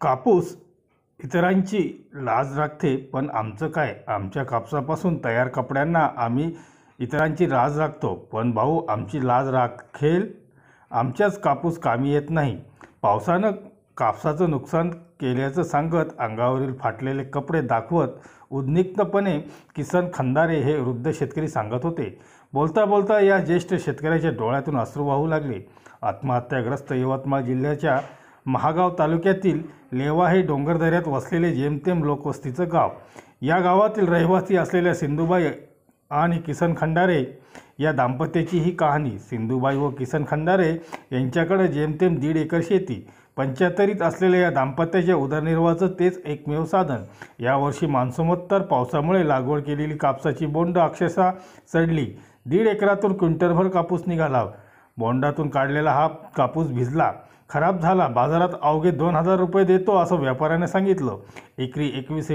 कापूस इतरांची लाज राखते पण आमचं काय आमच्या कापसापासून तयार कपड्यांना आम्ही इतरांची लाज राखतो पण भाऊ आमची लाज राखेल आमच्याच कापूस कामी येत नाही पावसानं कापसाचं नुकसान केल्याचं सांगत अंगावरील फाटलेले कपडे दाखवत उद्निक्तपणे किसन खंदारे हे वृद्ध शेतकरी सांगत होते बोलता बोलता या ज्येष्ठ शेतकऱ्याच्या डोळ्यातून अश्रू वाहू लागले आत्महत्याग्रस्त यवतमाळ जिल्ह्याच्या महागाव तालुक्यातील लेवा हे डोंगरदऱ्यात वसलेले जेमतेम लोकवस्तीचं गाव या गावातील रहिवासी असलेल्या सिंधुबाई आणि किसन खंडारे या दाम्पत्याची ही कहाणी सिंधुबाई व किसन खंडारे यांच्याकडे जेमतेम दीड एकर शेती पंच्याहत्तरीत असलेल्या या दाम्पत्याच्या उदरनिर्वाहाचं तेच एकमेव साधन यावर्षी मान्सूमोत्तर पावसामुळे लागवड केलेली कापसाची बोंड अक्षरशः चढली दीड एकरातून क्विंटलभर कापूस निघाला बोंडातून काढलेला हा कापूस भिजला खराब झाला बाजारात अवघे दोन हजार रुपये देतो असं व्यापाऱ्याने सांगितलं एकरी एकवीस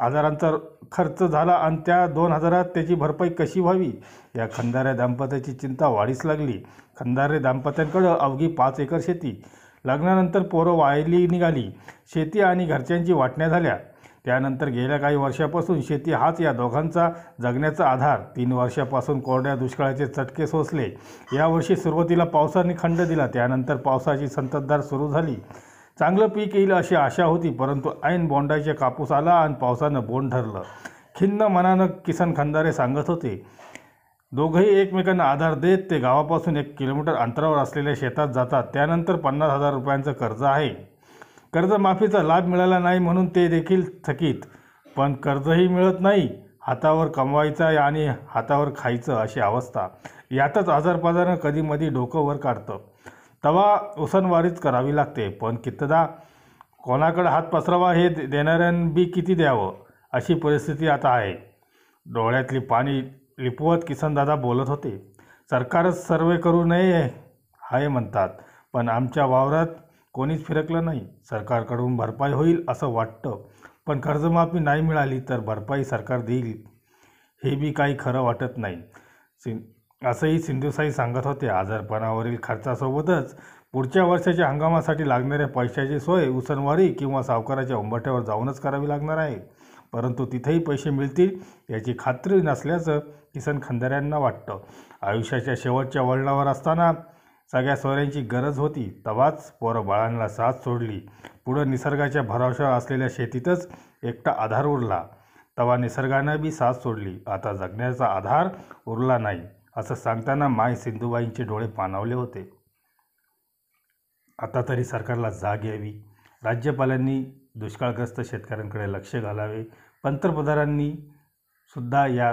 हजारांचा खर्च झाला आणि त्या दोन हजारात त्याची भरपाई कशी व्हावी या खंदारे दाम्पत्याची चिंता वाढीस लागली खंदारे दाम्पत्यांकडं अवघी पाच एकर शेती लग्नानंतर पोरं वायली निघाली शेती आणि घरच्यांची वाटण्या झाल्या त्यानंतर गेल्या काही वर्षापासून शेती हाच या दोघांचा जगण्याचा आधार तीन वर्षापासून कोरड्या दुष्काळाचे चटके सोसले यावर्षी सुरुवातीला पावसाने खंड दिला त्यानंतर पावसाची संततधार सुरू झाली चांगलं पीक येईल अशी आशा होती परंतु ऐन बोंडाईचे कापूस आला आणि पावसानं बोंड ठरलं खिन्न मनानं किसन खंदारे सांगत होते दोघंही एकमेकांना आधार देत ते गावापासून एक किलोमीटर अंतरावर असलेल्या शेतात जातात त्यानंतर पन्नास हजार रुपयांचं कर्ज आहे कर्जमाफीचा लाभ मिळाला नाही म्हणून ते देखील थकीत पण कर्जही मिळत नाही हातावर आहे आणि हातावर खायचं अशी अवस्था यातच आजारपाजानं कधीमधी डोकं वर काढतं तवा उसनवारीच करावी लागते पण कितदा कोणाकडे हात पसरावा हे देणाऱ्यांबी किती द्यावं अशी परिस्थिती आता आहे डोळ्यातली पाणी लिपवत किसनदादा बोलत होते सरकारच सर्वे करू नये आहे म्हणतात पण आमच्या वावरात कोणीच फिरकलं नाही सरकारकडून भरपाई होईल असं वाटतं पण कर्जमाफी नाही मिळाली तर भरपाई सरकार देईल हे बी काही खरं वाटत नाही सिं असंही सिंधुसाई सांगत होते आजारपणावरील खर्चासोबतच पुढच्या वर्षाच्या हंगामासाठी लागणाऱ्या पैशाची सोय उसनवारी किंवा सावकाराच्या उंबरठ्यावर जाऊनच करावी लागणार आहे परंतु तिथेही पैसे मिळतील याची खात्री नसल्याचं किसन खंदाऱ्यांना वाटतं आयुष्याच्या शेवटच्या वळणावर असताना सगळ्या सोयऱ्यांची गरज होती तवाच पोरं बाळांना साथ सोडली पुढं निसर्गाच्या भरावशावर असलेल्या शेतीतच एकटा आधार उरला तवा निसर्गानं बी साथ सोडली आता जगण्याचा आधार उरला नाही असं सांगताना माय सिंधुबाईंचे डोळे पाणावले होते आता तरी सरकारला जाग यावी राज्यपालांनी दुष्काळग्रस्त शेतकऱ्यांकडे लक्ष घालावे पंतप्रधानांनी सुद्धा या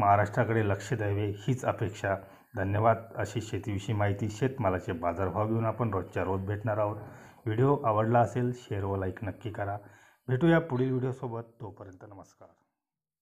महाराष्ट्राकडे लक्ष द्यावे हीच अपेक्षा धन्यवाद अशी शेतीविषयी माहिती शेतमालाचे बाजारभाव घेऊन आपण रोजच्या रोज भेटणार आहोत व्हिडिओ आवडला असेल शेअर व लाईक नक्की करा भेटूया पुढील व्हिडिओसोबत तोपर्यंत नमस्कार